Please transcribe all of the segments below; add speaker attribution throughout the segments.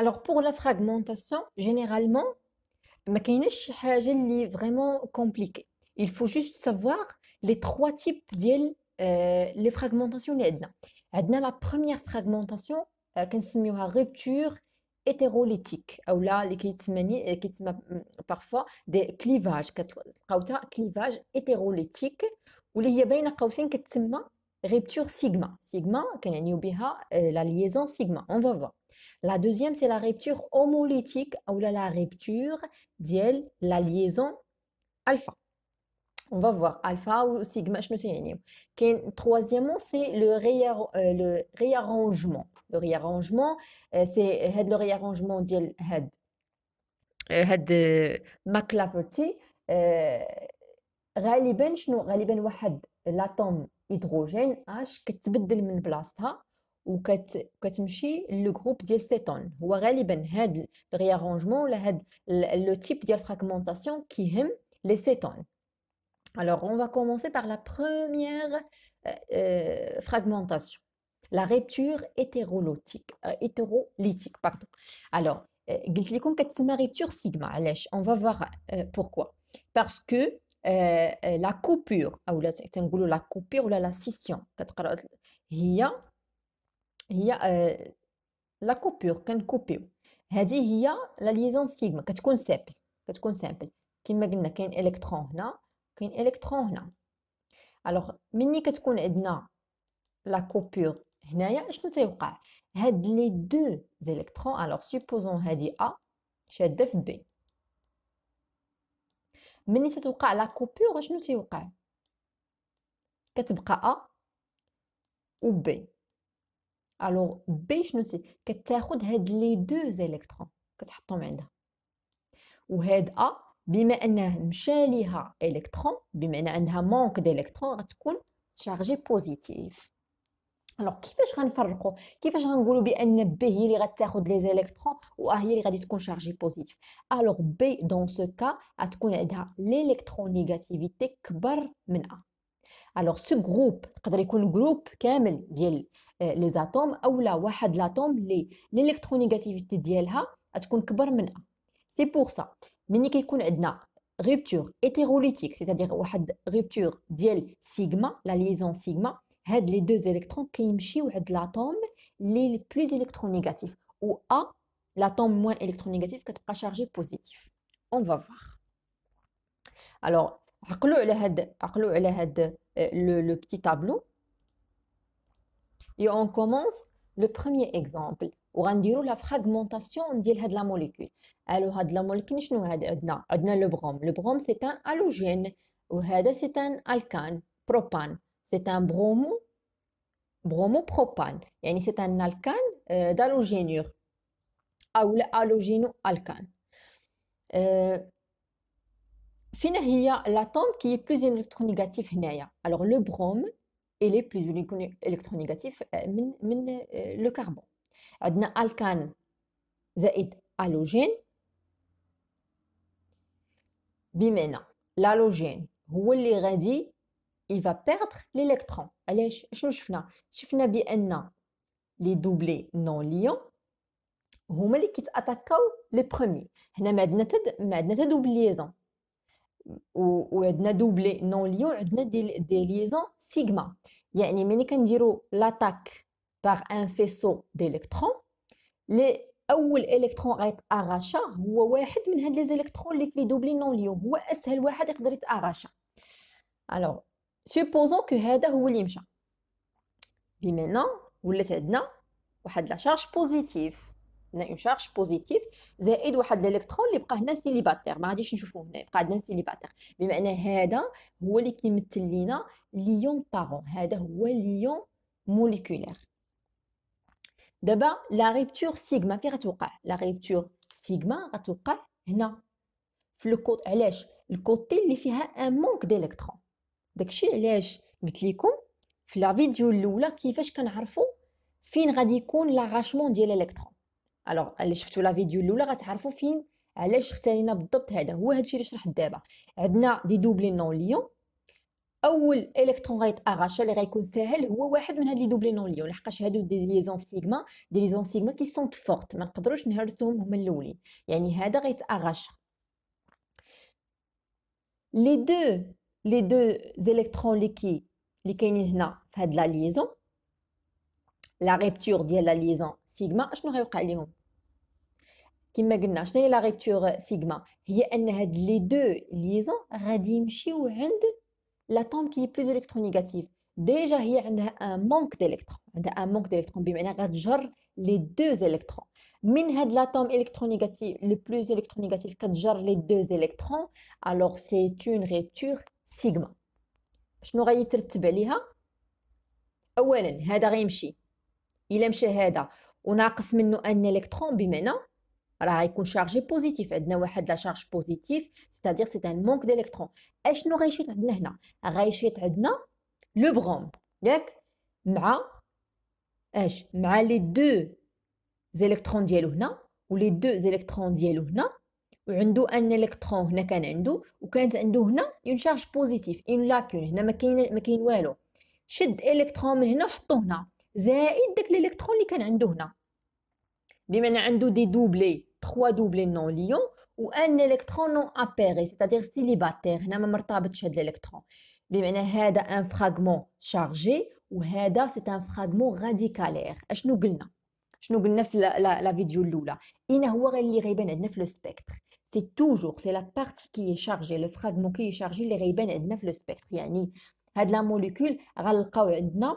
Speaker 1: Alors pour la fragmentation, généralement, ma vraiment compliqué. il faut juste savoir les trois types ديال euh, les fragmentations la première fragmentation la euh, rupture hétérolytique ou là euh, hmm, parfois des clivages clivage hétérolytique ou les rupture sigma sigma la liaison sigma on va voir la deuxième, c'est la rupture homolytique ah, ou la rupture de la liaison alpha. On va voir alpha ou sigma, Troisièmement, c'est le, euh, le, réarrangement. Le réarrangement, euh, c'est le réarrangement euh, de هاد Euh, غالبا شنو غالبا واحد ou qu'est qu'est ce que le groupe des sétones voire les ben head réarrangement le le type de fragmentation qui aime les sétones alors on va commencer par la première fragmentation la rupture hétérolytique hétérolytique pardon alors qu'est-ce qu'on a rupture sigma allez on va voir pourquoi parce que la coupure ou la coupure ou la scission quatrième rien il y a la coupure, la coupure. Il y a la liaison sigma, qui simple. Elle simple. Elle est simple. Elle est simple. Elle est simple. électron, est simple. Alors, est simple. Elle est simple. la coupure, simple. Elle est est alors, B, je note que tu as les deux électrons. Et A, il y a un manque électrons, et a un manque d'électrons, et il a chargé Alors, va va va faire va va être Alors, B, dans ce cas, l'électron négativité plus Alors, ce groupe, être un groupe les les atomes la واحد لاتوم لي l'électronégativité ديالها تكون كبر من pour ça que nous كيكون une rupture hétérolytique, c'est-à-dire une rupture ديال sigma, la liaison sigma, هاد les deux électrons كيمشيو عند l'atome plus électronégatif ou A l'atome moins électronégatif كتبقى chargé positif. On va voir. Alors, عقلوا على le petit tableau et on commence le premier exemple. On va dire oh, la fragmentation de la molécule. Alors, de la molécule, nous avons le brome. Le brome, c'est un halogène. C'est un alcane, propane. C'est un bromo, bromopropane. C'est un alcane d'halogène. Euh, d'halogénure. Ou l'halogéno-alcane. Euh, il y l'atome qui est plus électronégatif. Alors, le brome, et les plus électronégatif le le le carbone. عندنا ألكان زائد l'halogène هو اللي غادي il va perdre l'électron علاش شنو شفنا شفنا بان لي دوبلي non ليون هما اللي كيتاتاكاو لي هنا ما وعندنا دوبلي نون ليون عندنا دي, دي ليزون سيغما يعني ملي كنديرو لاتاك باغ ان فيسو ديليكترون لي اول الكترون اغاشا هو واحد من هاد لي زيليكترون اللي في لي دوبلي نون ليون هو اسهل واحد يقدر يتاغاشا الوغ سيبوزون كو هذا هو اللي مشى بمعنى ولات عندنا واحد لا شارج بوزيتيف هنا اون شارج بوزيتيف زائد واحد الالكترون اللي بقى هنا سيليباتير ما غاديش نشوفوه هنا بقى عندنا سيليباتير بمعنى هذا هو اللي كيمثل لينا ليون بارون هذا هو ليون موليكولير دابا لا ريبتور سيغما فين غتوقع لا ريبتور سيغما غتوقع هنا في الكوت علاش الكوتي اللي فيها ان مونك ديليكترون داكشي علاش قلت لكم في لا فيديو الاولى كيفاش كنعرفوا فين غادي يكون لاغاشمون ديال الالكترون الوغ اللي شفتوا لا فيديو الاولى غتعرفوا فين علاش اختارينا بالضبط هذا هو هادشي اللي شرحت دابا عندنا دي دوبلي نون ليون اول الكترون غيت اغاشا اللي غيكون ساهل هو واحد من هاد لي دوبلي نون ليون لحقاش هادو دي ليزون سيغما دي ليزون سيغما كي سون فورت ما نقدروش نهرسوهم هما الاولين يعني هذا غيت اغاشا لي دو لي دو الكترون لي كي لي كاينين هنا في هاد لا ليزون لا غيبتور ديال لا ليزون سيغما شنو غيوقع ليهم كما قلنا شنو هي لا غيبتور سيغما هي ان هاد لي دو ليزون غادي يمشيو عند لاتوم كي بلوز الكترونيغاتيف ديجا هي عندها ان مونك ديليكترون عندها ان مونك ديليكترون بمعنى غتجر لي دو الكترون من هاد لاتوم الكترونيغاتيف لو بلوز الكترونيغاتيف كتجر لي دو الكترون الوغ سي اون غيبتور سيغما شنو غيترتب عليها اولا هذا غيمشي الا مشى هذا وناقص منه ان الكترون بمعنى راه غيكون شارجي بوزيتيف عندنا واحد لا شارج بوزيتيف ستادير سي ان مونك ديليكترون اشنو غيشيط عندنا هنا غيشيط عندنا لو بروم ياك مع اش مع لي دو زيلكترون ديالو هنا ولي دو زيلكترون ديالو هنا وعنده ان الكترون هنا كان عنده وكانت عنده هنا اون شارج بوزيتيف اون لاكون هنا ما كاين ما كاين والو شد الكترون من هنا وحطو هنا زائد داك الالكترون اللي كان عنده هنا بمعنى عنده دي دوبلي 3 دوبلي نون ليون و ان الكترون نون ابيري سيتادير سيليباتير هنا ما مرتبطش هاد الالكترون بمعنى هذا ان فراغمون شارجي وهذا سي ان فراغمون راديكالير اشنو قلنا شنو قلنا في لا فيديو الاولى اين هو اللي غيبان عندنا في لو سبيكتر سي توجور سي لا بارتي كي شارجي لو فراغمون كي شارجي اللي غيبان عندنا في لو سبيكتر يعني هاد لا موليكول غنلقاو عندنا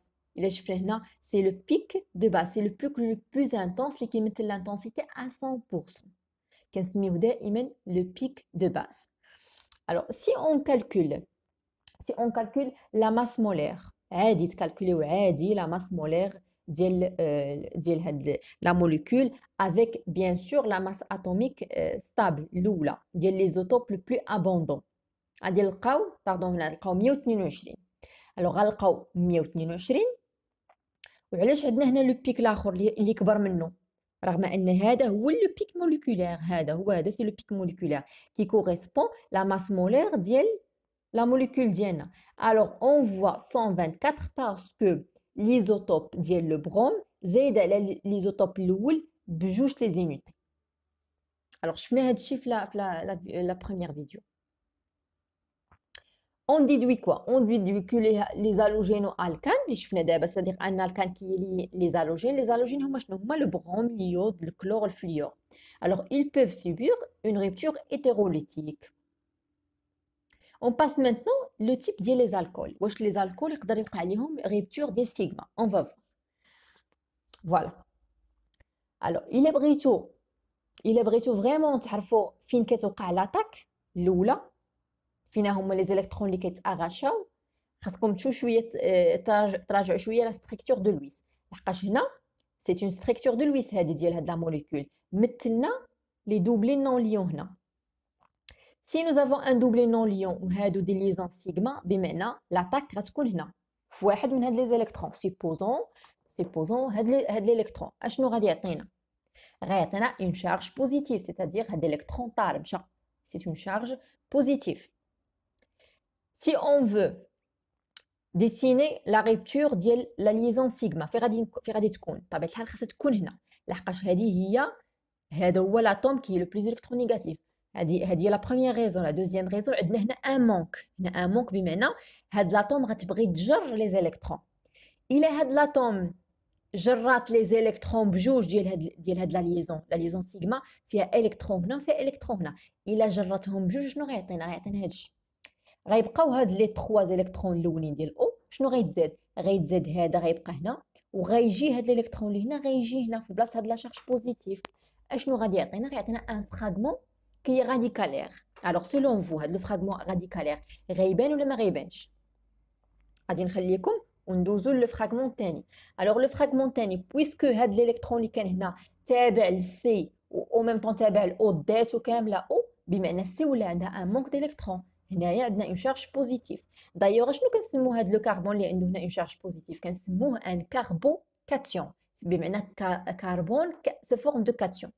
Speaker 1: chiffre là, c'est le pic de base, c'est le plus, le plus intense, qui met l'intensité à 100%. il mène le pic de base. Alors, si on calcule, si on calcule la masse molaire, عادي hein, calculer عادي la masse molaire ديال ديال euh, la molécule avec bien sûr la masse atomique euh, stable l'oula ديال l'isotope le plus abondant غادي نلقاو pardon هنا نلقاو 122 الوغ 122 pourquoi est-ce que nous le pic la plus grand que nous? malgré c'est le pic moléculaire, c'est le pic moléculaire qui correspond à la masse molaire de la molécule. Alors on voit 124 parce que l'isotope de brome, Z, l'isotope le plus vieux, plus les émuls. Alors je venais de dire la première vidéo on déduit quoi On déduit que les, les halogènes ou d'abord, c'est-à-dire un alcane qui est lié les halogènes, les halogènes sont le brom, l'iode, le chlore, le fluor. Alors, ils peuvent subir une rupture hétérolytique. On passe maintenant le type des alcools. les alcools. Wesh les alcools, ils rupture des sigma. On va voir. Voilà. Alors, il est brito. Il est brito vraiment, tu fin كتوقع l'attaque, l'oula, si nous avons les électrons qui sont arrachés, nous allons voir la structure de l'huisse. C'est une structure de l'huisse qui est la molécule. Maintenant, les doublés non-lions. Si nous avons un doublé non-lion ou un délié en sigma, nous allons voir l'attaque. Nous allons voir les électrons. Supposons que nous allons voir l'électron. Nous allons voir une charge positive, c'est-à-dire que l'électron C'est une charge positive si on veut dessiner la rupture de la liaison sigma, c'est qui est le plus électronégatif. C'est la première raison. La deuxième raison, c'est un manque. Il y a un manque, mais maintenant, l'atome va les électrons. Il est l'atome gérate les électrons bjouj de la liaison la liaison sigma fait électron non fait électron là il a gératom bjouj non rien rien غيبقاو هاد لي 3 الكترون الاولين ديال او شنو غيتزاد غيتزاد هذا غيبقى هنا وغيجي هاد الالكترون اللي هنا غيجي هنا في بلاصه هاد لا شارج بوزيتيف اشنو غادي يعطينا غيعطينا ان فراغمون كي راديكالير الوغ سولون فو هاد فراغمون راديكالير غيبان ولا ما غيبانش غادي نخليكم وندوزو فراغمون الثاني الوغ لو فراغمون الثاني بويسكو هاد الالكترون اللي كان هنا تابع للسي و او ميم طون تابع لاو داتو كامله او بمعنى السي ولا عندها ان مونك ديليكترون Il y a une charge positive. D'ailleurs, je nous considérons le carbone qui a une double une charge positive, considérons un carbone cation. C'est-à-dire que le carbone se forme de cation.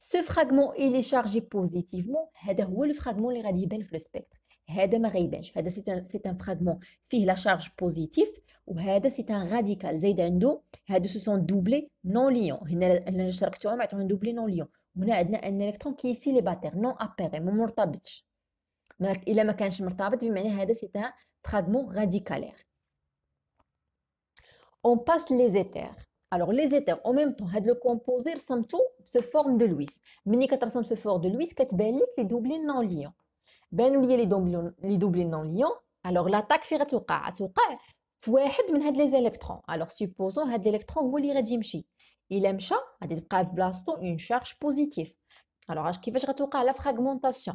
Speaker 1: Ce fragment, il est chargé positivement. Est-ce où est le fragment radical dans le spectre? ce Marie Benj? c'est un fragment qui a la charge positive c'est un radical? C'est un double, est-ce que ce sont non liants? Il y a une un double non liant. Il y a un électron qui est ici les batteurs non apparente, immortable. Il est c'est un fragment radical. On passe les éthers. Alors les éthers, en même temps, cette le composé se forme de Lewis. Bien évidemment, forme de Lewis, ils non liés. Si vous les doublons les non liants. Alors l'attaque fait-elle il électrons? Alors supposons que est Il une charge positive. Alors, je la fragmentation.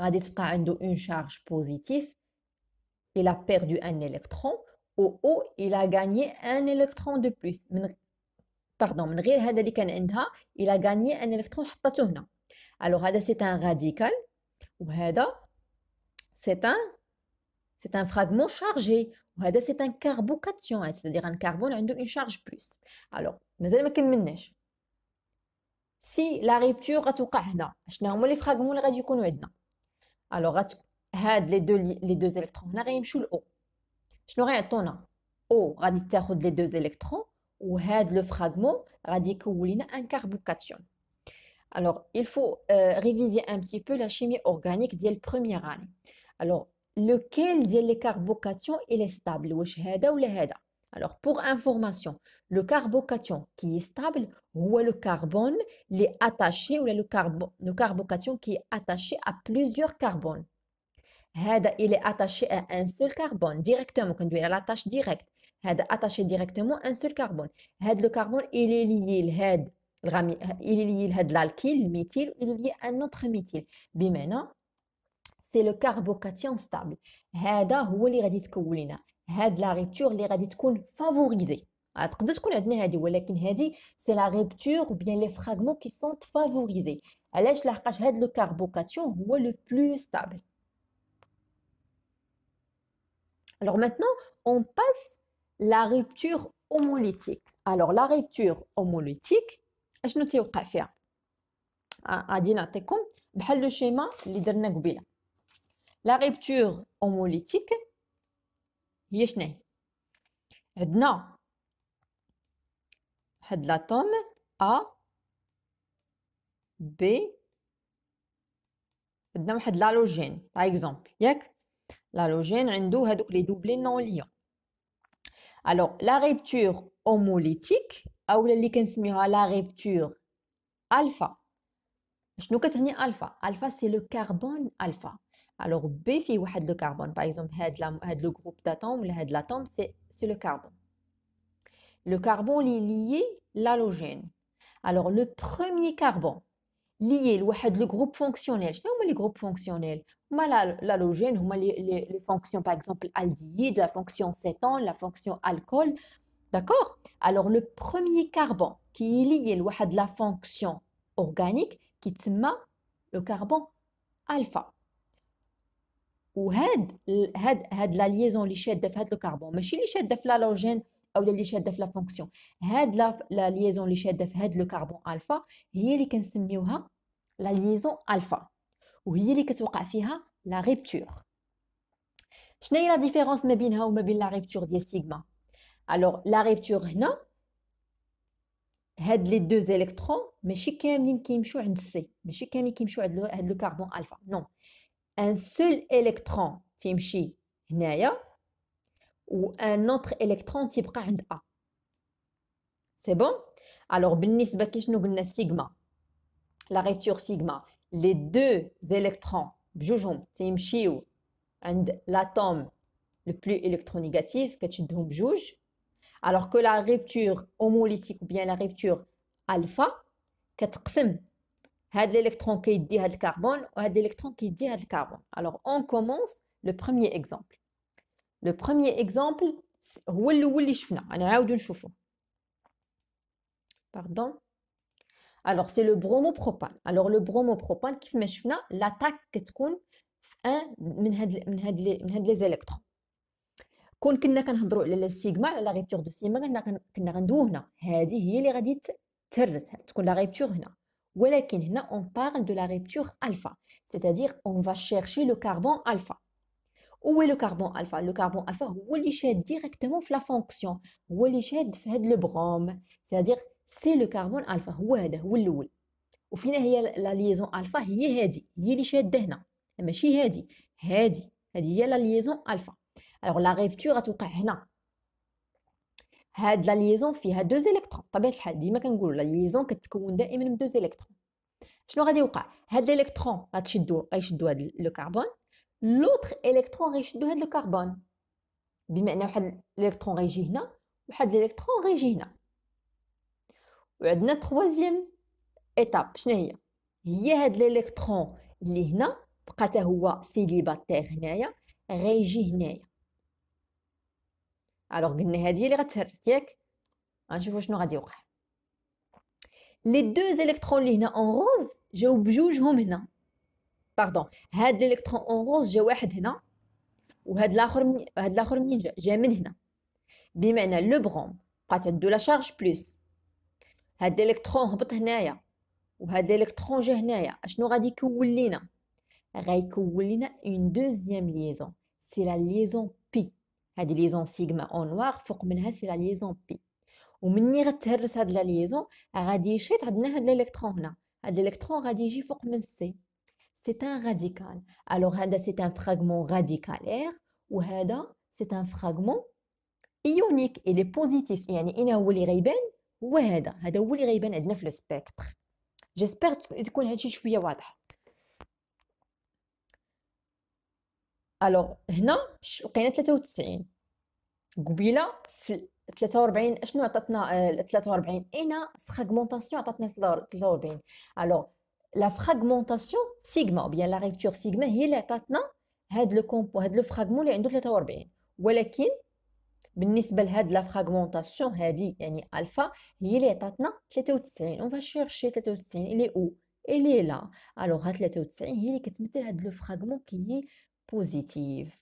Speaker 1: غادي تبقى une charge positive il a perdu un électron ou O il a gagné un électron de plus Pardon, il a gagné un électron alors c'est un radical ou c'est un c'est un fragment chargé c'est un carbocation hein, c'est-à-dire un carbone عنده une charge plus alors si la rupture سي لا ريبتور غتوقع هنا شنو هما لي فراغمون اللي alors, les deux les deux électrons n'arrivent plus au, je n'aurai un tournant. Au radicale de les deux électrons ou head le fragment radicule une un carbocation. Alors, il faut euh, réviser un petit peu la chimie organique dès le premier année. Alors, lequel des carbocations est stable, ou je head ou le alors, pour information, le carbocation qui est stable, ou le carbone, il est attaché, ou le, le carbocation qui est attaché à plusieurs carbones. il est attaché à un seul carbone directement, quand il la tâche directe. est attaché directement à un seul carbone. le carbone, il est lié, il lié à l'alkyle, le méthyl, il lié à un autre méthyl. Bien maintenant, c'est le carbocation stable. Head, la rupture les radicules favorisées alors mais c'est la rupture ou bien les fragments qui sont favorisés alors je cherche le carbocation le plus stable alors maintenant on passe la rupture homolytique alors la rupture homolytique je ne sais pas faire à dire un le schéma la rupture homolytique هي شناهي عندنا واحد لاتوم ا بي عندنا واحد لالوجين باغ اكزومبل ياك لالوجين عندو هادوك لي دوبلي نون ليون الوغ لا غيبتور اوموليتيك اولا اللي كنسميوها لا غيبتور الفا شنو كتعني الفا الفا سي لو كاربون الفا Alors B fait le carbone. Par exemple, le groupe d'atomes, l'atome, c'est le carbone. Le carbone est lié l'halogène. Alors le premier carbone lié le groupe fonctionnel. Je oh, les groupes fonctionnels. L'halogène, les, les fonctions, par exemple, aldéhyde, la fonction cétone, la fonction alcool. D'accord Alors le premier carbone qui est lié à la fonction organique, qui est le carbone alpha. وهاد هاد هاد لا ليزون اللي شاده في هاد الكربون ماشي اللي شاده في الهالوجين او اللي شاده في لا فونكسيون هاد لا ليزون اللي شاده في هاد الكربون الفا هي اللي كنسميوها لا ليزون الفا وهي اللي كتوقع فيها لا ريبتور شنو هي لا ديفيرونس ما بينها وما بين لا ريبتور ديال سيغما الوغ لا ريبتور هنا هاد لي دو الكترون ماشي كاملين كيمشيو عند السي ماشي كاملين كيمشيو عند هاد لو كربون الفا نو un seul électron qui est ou un autre électron type est A. C'est bon Alors, nous sigma. La rupture sigma, les deux électrons qui and l'atome le plus électronégatif, alors que la rupture homolytique ou bien la rupture alpha, 4 هاد الالكترون كيدي هاد الكربون وهاد الالكترون كيدي هاد الكربون alors on commence le premier exemple le premier exemple هو الاول اللي شفنا نعاودو نشوفو pardon alors c'est le bromopropane alors le bromopropane كيف ما شفنا l'attaque كتكون في ان من هاد من هاد من هاد لي زيلكترون كون كنا كنهضروا على لا سيغما على لا غيبتور دو سيغما كنا كنا غندوه هنا هذه هي اللي غادي ترث تكون لا غيبتور هنا ولكن هنا on parle de la rupture alpha, c'est-à-dire on va chercher le carbone alpha. Où est le carbone alpha Le carbone alpha هو اللي شاد directement في la fonction, هو اللي شاد في هاد البروم, c'est-à-dire c'est le carbone alpha هو هذا هو الاول. وفينا هي لا ليزون الفا هي هادي هي اللي شاده هنا ماشي هادي هادي هادي هي لا ليزون الفا الوغ لا ريبتور غتوقع هنا هاد لا ليزون فيها دوز الكترون طبيعه الحال ديما كنقولوا لا ليزون كتكون دائما من دوز الكترون شنو غادي يوقع هاد الالكترون غتشدو غيشدو هاد لو كربون لوتر الكترون غيشدو هاد لو كربون بمعنى واحد الالكترون غيجي هنا واحد الالكترون غيجي هنا وعندنا تخوازيام ايتاب شنو هي هي هاد الالكترون اللي هنا بقى هو سيليباتير هنايا غيجي هنايا الوغ قلنا هذه اللي غتهرس ياك غنشوفوا شنو غادي يوقع لي دو الكترون اللي هنا اون روز جاو بجوجهم هنا باردون هاد الالكترون اون روز جا واحد هنا وهاد الاخر من... هاد الاخر منين جا جا من هنا بمعنى لو بغون بقات عندو لا شارج بلوس هاد الالكترون هبط هنايا وهاد الالكترون جا هنايا اشنو غادي يكون لينا غيكون لينا اون دوزيام ليزون سي لا ليزون هذه ليزون سيغما اون نوار فوق منها سي لا ليزون بي ومني غتهرس هاد لا ليزون غادي يشيط عندنا هاد الالكترون هنا هاد الالكترون غادي يجي فوق من سي سي ان راديكال الوغ هذا سي ان فراغمون راديكالير وهذا سي ان فراغمون ايونيك اللي بوزيتيف يعني اين هو اللي غيبان هو هذا هذا هو اللي غيبان عندنا في لو سبيكتر جيسبر تكون هادشي شويه واضح الوغ هنا لقينا 93 قبيله في 43 اشنو عطاتنا 43 هنا فراغمونطاسيون عطاتنا 43 الوغ لا فراغمونطاسيون سيغما او بيان لا ريبتور سيغما هي اللي عطاتنا هاد لو كومبو هاد لو فراغمون اللي عنده 43 ولكن بالنسبه لهاد لا فراغمونطاسيون هادي يعني الفا هي اللي عطاتنا 93 اون فاشيرشي 93 اللي او اللي لا الوغ هاد 93 هي اللي كتمثل هاد لو فراغمون كي هي positive.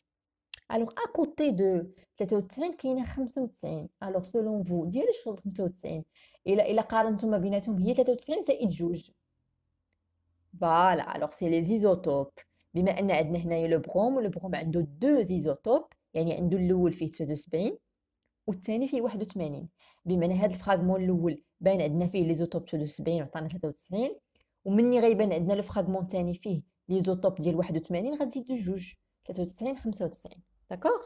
Speaker 1: Alors, à côté de 93, كاينه 95. Alors, selon vous, il ديال الشغل 95 الا الا قارنتم ما بيناتهم هي 93 زائد جوج. Voilà, alors c'est les isotopes. بما ان عندنا هنايا لو بروم لو بروم عنده دو زيزوتوب يعني عنده الاول فيه 79 والثاني فيه 81 بمعنى هذا الفراغمون الاول باين عندنا فيه لي زوتوب 79 وعطانا 93 ومني غيبان عندنا لو فراغمون الثاني فيه ليزوتوب ديال 81 غتزيد جوج 93 95 d'accord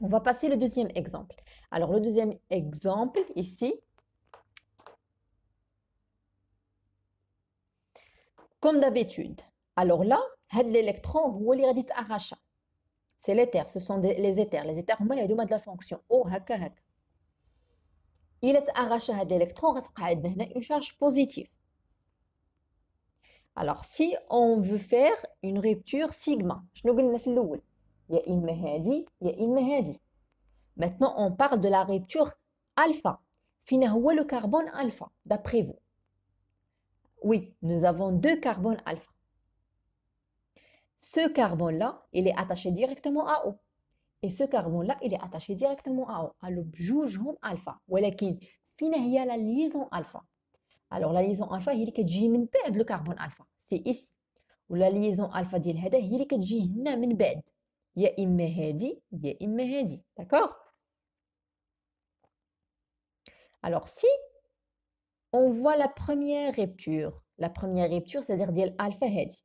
Speaker 1: On va passer le deuxième exemple. Alors le deuxième exemple ici comme d'habitude. Alors là, cet l'électron هو اللي غادي يتعرش. C'est l'éther, ce sont les éthers. Les éthers هما اللي عندهم de la fonction O haka. Il إلا cet électron, l'électron غتبقى عندنا هنا une charge positive. Alors, si on veut faire une rupture sigma, il y a une il y a une Maintenant, on parle de la rupture alpha. est le carbone alpha, d'après vous. Oui, nous avons deux carbones alpha. Ce carbone-là, il est attaché directement à O. Et ce carbone-là, il est attaché directement à O. Alors, alpha. Voilà qui finit la liaison alpha alors la liaison alpha هي اللي كتجي من بعد لو كربون الفا سي اس ولا ليزون الفا ديال هذا هي اللي كتجي هنا من بعد يا اما هادي يا اما هادي D'accord Alors, si on voit la première rupture la première rupture c'est-à-dire ديال الفا هادي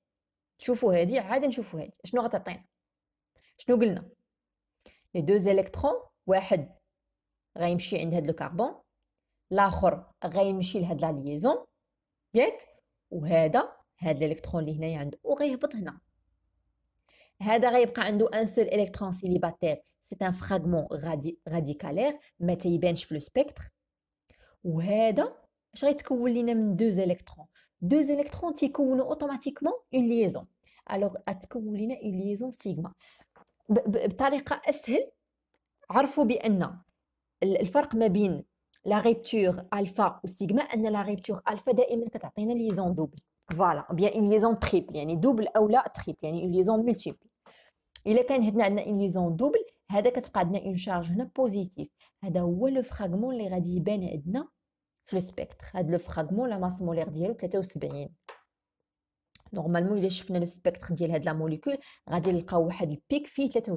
Speaker 1: تشوفوا هادي عاد نشوفوا هادي شنو غتعطينا شنو قلنا واحد غيمشي عند لاخر غيمشي لهاد لا ليزون ياك وهذا هاد الالكترون اللي هنايا عنده وغيهبط هنا هذا غيبقى عنده ان سول الكترون سيليباتير سي ان فراغمون غادي راديكالير ما تيبانش في لو سبيكتر وهذا اش غيتكون لينا من دوز الكترون دوز الكترون تيكونوا اوتوماتيكمون اون ليزون الوغ اتكون لينا اون ليزون سيغما بطريقه اسهل عرفوا بان الفرق ما بين la rupture alpha ou sigma, a la rupture alpha a une liaison double. Voilà, bien une liaison triple, une double ou la triple, une liaison multiple. Il y a une liaison double, a une charge positive. C'est le fragment qui est dans le spectre. C'est le fragment la masse molaire de 73. Normalement, elle y a le spectre de la molécule, il y a le pic qui est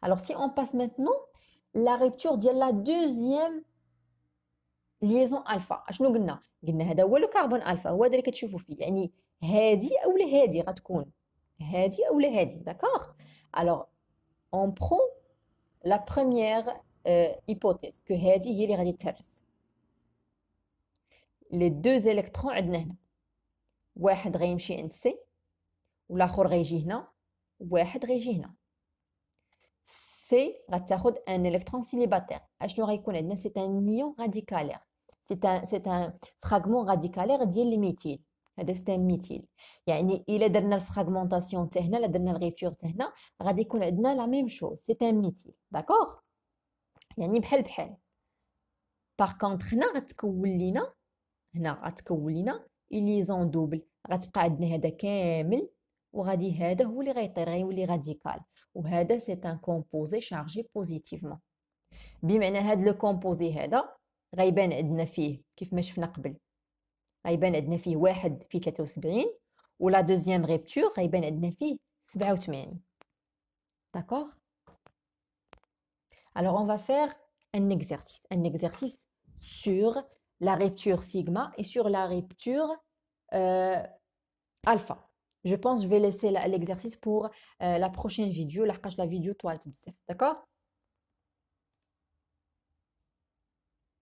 Speaker 1: Alors, si on passe maintenant لا غيبتور ديال لا دوزيام ليزون الفا اشنو قلنا قلنا هذا هو لو كربون الفا هو هذا اللي كتشوفوا فيه يعني هادي اولا هادي غتكون هادي اولا هادي داكوغ الوغ اون برو لا بروميير هيبوتيز كو هادي هي اللي غادي تهرس لي دوز الكترون عندنا هنا واحد غيمشي عند سي والاخر غيجي هنا واحد غيجي هنا c'est un électron ah, c'est un ion radicalaire. C'est un c'est un fragment radicalaire de C'est un il est dans la fragmentation la rupture la même chose, c'est un D'accord Par contre, هنا double. وغادي هذا هو اللي غيطير غيولي راديكال وهذا سي ان كومبوزي شارجي بوزيتيفمون بمعنى هاد لو كومبوزي هذا غيبان عندنا فيه كيف ما شفنا قبل غيبان عندنا فيه واحد في 73 ولا دوزيام ريبتور غيبان عندنا فيه 87 Alors on va faire un exercice, un exercice sur la rupture sigma et sur la rupture alpha. Je pense je vais laisser l'exercice pour euh, la prochaine vidéo, la vidéo toile, d'accord